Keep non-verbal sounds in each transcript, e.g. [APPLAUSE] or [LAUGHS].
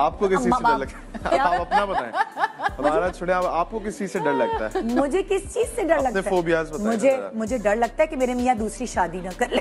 आपको किस चीज से डर लगता है आप अपना बताएं हमारा छोड़े आप, आपको किस चीज से डर लगता है मुझे किस चीज से डर लगता है मुझे मुझे डर लगता है कि मेरे मियाँ दूसरी शादी ना कर ले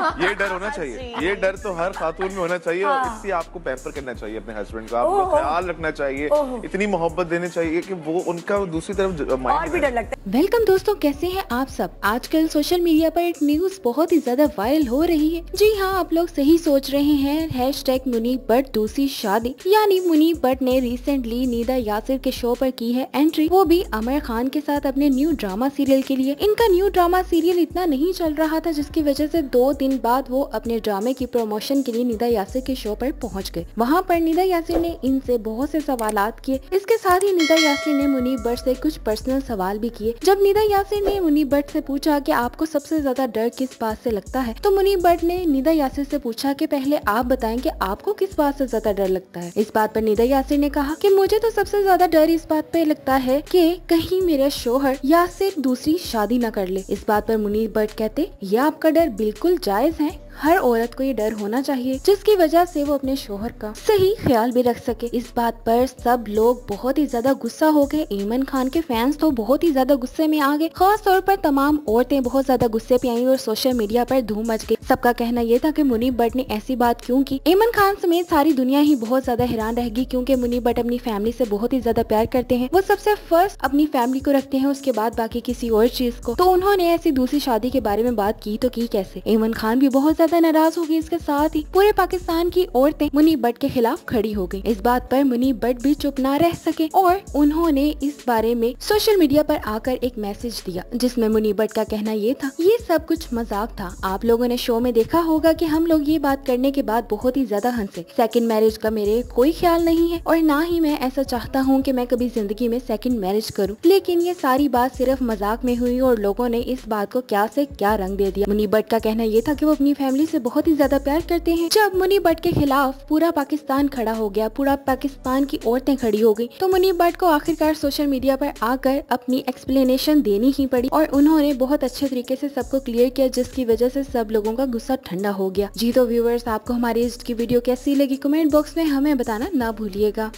[LAUGHS] ये डर होना [LAUGHS] चाहिए हाँ ये डर तो हर खातून में होना चाहिए और हाँ। इससे आपको पैम्पर करना चाहिए अपने हस्बैंड का आपको ख्याल रखना चाहिए इतनी मोहब्बत देनी चाहिए कि वो उनका दूसरी तरफ और भी डर लगता है वेलकम दोस्तों कैसे हैं आप सब आजकल सोशल मीडिया पर एक न्यूज बहुत ही ज्यादा वायरल हो रही है जी हाँ आप लोग सही सोच रहे हैं हैश टैग मुनीब बट दूसरी शादी यानी मुनीप बट ने रिसेंटली नीदा यासिर के शो पर की है एंट्री वो भी आमिर खान के साथ अपने न्यू ड्रामा सीरियल के लिए इनका न्यू ड्रामा सीरियल इतना नहीं चल रहा था जिसकी वजह से दो दिन दिन बाद वो अपने ड्रामे की प्रमोशन के लिए निदा यासिर के शो पर पहुंच गए वहां पर निदा यासिर ने इनसे बहुत से सवाल किए इसके साथ ही निदा यासिर ने मुनीब भट्ट से कुछ पर्सनल सवाल भी किए जब निदा यासिर ने मुनीब भट्ट से पूछा कि आपको सबसे ज्यादा डर किस बात से लगता है तो मुनीब भट्ट ने निदा यासिर से पूछा कि पहले आप बताएं कि आपको किस बात से ज्यादा डर लगता है इस बात पर निदा यासिर ने कहा कि मुझे तो सबसे ज्यादा डर इस बात पे लगता है कि कहीं मेरे शोहर या सिर्फ दूसरी शादी न कर ले इस बात पर मुनीब भट्ट कहते ये आपका डर बिल्कुल जायज जायज हैं हर औरत को ये डर होना चाहिए जिसकी वजह से वो अपने शोहर का सही ख्याल भी रख सके इस बात पर सब लोग बहुत ही ज्यादा गुस्सा हो गए ईमन खान के फैंस तो बहुत ही ज्यादा गुस्से में आ गए खास तौर पर तमाम औरतें बहुत ज्यादा गुस्से पे आई और सोशल मीडिया पर धूम मच गई सबका कहना यह था कि मुनीब बट ने ऐसी बात क्यों की एमन खान समेत सारी दुनिया ही बहुत ज्यादा हैरान रहेगी क्योंकि मुनीब भट्ट अपनी फैमिली से बहुत ही ज्यादा प्यार करते हैं वो सबसे फर्स्ट अपनी फैमिली को रखते हैं उसके बाद बाकी किसी और चीज को तो उन्होंने ऐसी दूसरी शादी के बारे में बात की तो की कैसे एमन खान भी बहुत ज्यादा नाराज हो गई इसके साथ ही पूरे पाकिस्तान की औरतें मुनीब भट्ट के खिलाफ खड़ी हो गयी इस बात पर मुनीब बट भी चुप ना रह सके और उन्होंने इस बारे में सोशल मीडिया पर आकर एक मैसेज दिया जिसमें मुनीब भट्ट का कहना ये था ये सब कुछ मजाक था आप लोगों ने शो મે દેખા હોગા કે હમ લોગ યે બાત કરને કે બાદ બહોત હી જ્યાદા હંસે સેકન્ડ મેરેજ કા મેરે કોઈ ખ્યાલ નહીં હે ઓર ના હી મે એસા ચાહતા હુ કે મે કભી જિંદગી મે સેકન્ડ મેરેજ કરું લેકિન યે સારી બાત સિર્ફ મજાક મે હુઈ ઓર લોકો ને ઇસ બાત કો ક્યાસે ક્યા રંગ દે દિયા મુનીબટ કા કહેના યે થા કે વો અપની ફેમિલી સે બહોત હી જ્યાદા પ્યાર કરતે હે જબ મુનીબટ કે ખિલાફ પૂરા પાકિસ્તાન ખડા હો ગયા પૂરા પાકિસ્તાન કી ઓરતેં ખડી હો ગઈ તો મુનીબટ કો આખિરકાર સોશિયલ મીડિયા પર આકર અપની એક્સપ્લેનેશન દેની હી પડી ઓર ઉનહોને બહોત અચ્છે તરીકે સે સબકો ક્લિયર કિયા جس કી વજહ સે સબ લોકોં કા गुस्सा ठंडा हो गया जी तो व्यूवर्स आपको हमारी इस की वीडियो कैसी लगी कमेंट बॉक्स में हमें बताना ना भूलिएगा